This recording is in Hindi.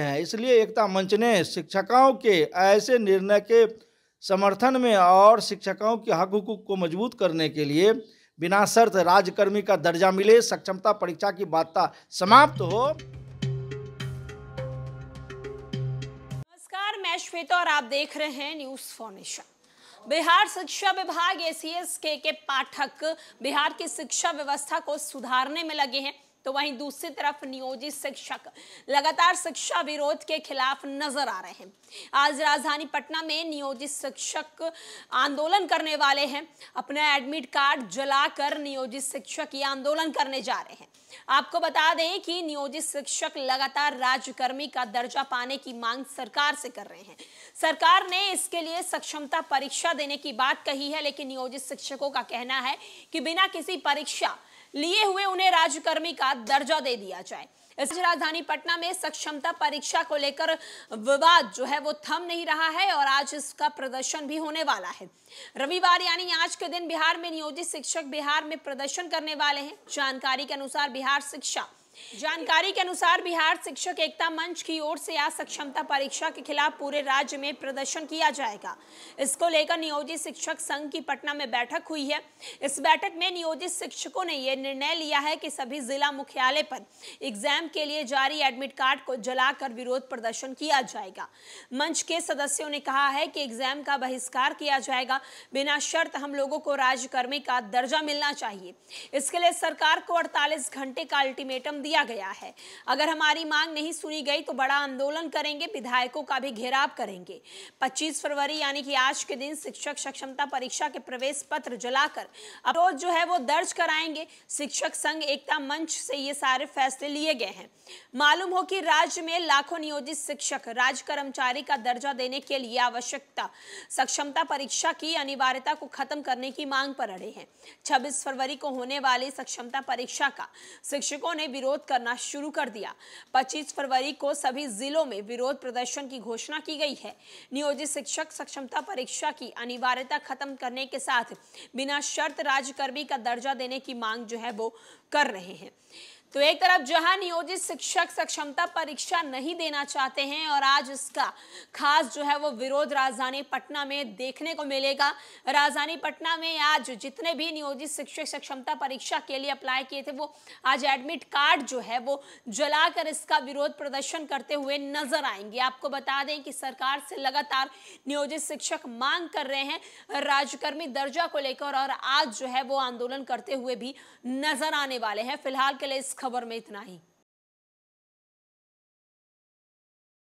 हैं इसलिए एकता मंच ने शिक्षकों के ऐसे निर्णय के समर्थन में और शिक्षकों के हक हकूक को मजबूत करने के लिए बिना शर्त राजकर्मी का दर्जा मिले सक्षमता परीक्षा की बात समाप्त हो नमस्कार मैं श्वेता और आप देख रहे हैं न्यूज फॉर्मेशन बिहार शिक्षा विभाग एसीएस के के पाठक बिहार की शिक्षा व्यवस्था को सुधारने में लगे हैं तो वहीं दूसरी तरफ नियोजित शिक्षक लगातार शिक्षा विरोध के खिलाफ नजर आ रहे हैं आज राजधानी पटना में नियोजित शिक्षक आंदोलन करने वाले हैं अपना एडमिट कार्ड जलाकर नियोजित शिक्षक ये आंदोलन करने जा रहे हैं आपको बता दें कि नियोजित शिक्षक लगातार राज्यकर्मी का दर्जा पाने की मांग सरकार से कर रहे हैं सरकार ने इसके लिए सक्षमता परीक्षा देने की बात कही है लेकिन नियोजित शिक्षकों का कहना है कि बिना किसी परीक्षा लिए हुए उन्हें राज्यकर्मी का दर्जा दे दिया जाए इस राजधानी पटना में सक्षमता परीक्षा को लेकर विवाद जो है वो थम नहीं रहा है और आज इसका प्रदर्शन भी होने वाला है रविवार यानी आज के दिन बिहार में नियोजित शिक्षक बिहार में प्रदर्शन करने वाले हैं जानकारी के अनुसार बिहार शिक्षा जानकारी के अनुसार बिहार शिक्षक एकता मंच की ओर से आज सक्षमता परीक्षा के खिलाफ पूरे राज्य में प्रदर्शन किया जाएगा इसको लेकर नियोजित शिक्षक संघ की पटना में बैठक हुई है इस बैठक में नियोजित शिक्षकों ने यह निर्णय लिया है कि सभी जिला मुख्यालय पर एग्जाम के लिए जारी एडमिट कार्ड को जलाकर विरोध प्रदर्शन किया जाएगा मंच के सदस्यों ने कहा है कि एग्जाम का बहिष्कार किया जाएगा बिना शर्त हम लोगों को राजकर्मी का दर्जा मिलना चाहिए इसके लिए सरकार को अड़तालीस घंटे का अल्टीमेटम दिया गया है अगर हमारी मांग नहीं सुनी गई तो बड़ा आंदोलन करेंगे विधायकों का भी घेराव करेंगे 25 फरवरी यानी कि आज के दिन शिक्षक सक्षमता परीक्षा के प्रवेश पत्र जलाकर अवरोध जो है वो दर्ज कराएंगे शिक्षक संघ एकता मंच से ये सारे फैसले लिए गए हैं मालूम हो कि राज्य में लाखों नियोजित शिक्षक राज्य कर्मचारी का दर्जा देने के लिए आवश्यकता सक्षमता परीक्षा की अनिवार्यता को खत्म करने की मांग पर अड़े हैं छब्बीस फरवरी को होने वाली सक्षमता परीक्षा का शिक्षकों ने विरोध विरोध करना शुरू कर दिया 25 फरवरी को सभी जिलों में विरोध प्रदर्शन की घोषणा की गई है नियोजित शिक्षक सक्षमता परीक्षा की अनिवार्यता खत्म करने के साथ बिना शर्त राज्यकर्मी का दर्जा देने की मांग जो है वो कर रहे हैं तो एक तरफ जहां नियोजित शिक्षक सक्षमता परीक्षा नहीं देना चाहते हैं और आज इसका खास जो है वो विरोध राजधानी पटना में देखने को मिलेगा राजधानी पटना में आज जितने भी नियोजित शिक्षक सक्षमता परीक्षा के लिए अप्लाई किए थे वो आज एडमिट कार्ड जो है वो जलाकर इसका विरोध प्रदर्शन करते हुए नजर आएंगे आपको बता दें कि सरकार से लगातार नियोजित शिक्षक मांग कर रहे हैं राजकर्मी दर्जा को लेकर और आज जो है वो आंदोलन करते हुए भी नजर आने वाले हैं फिलहाल के लिए इस खबर में इतना ही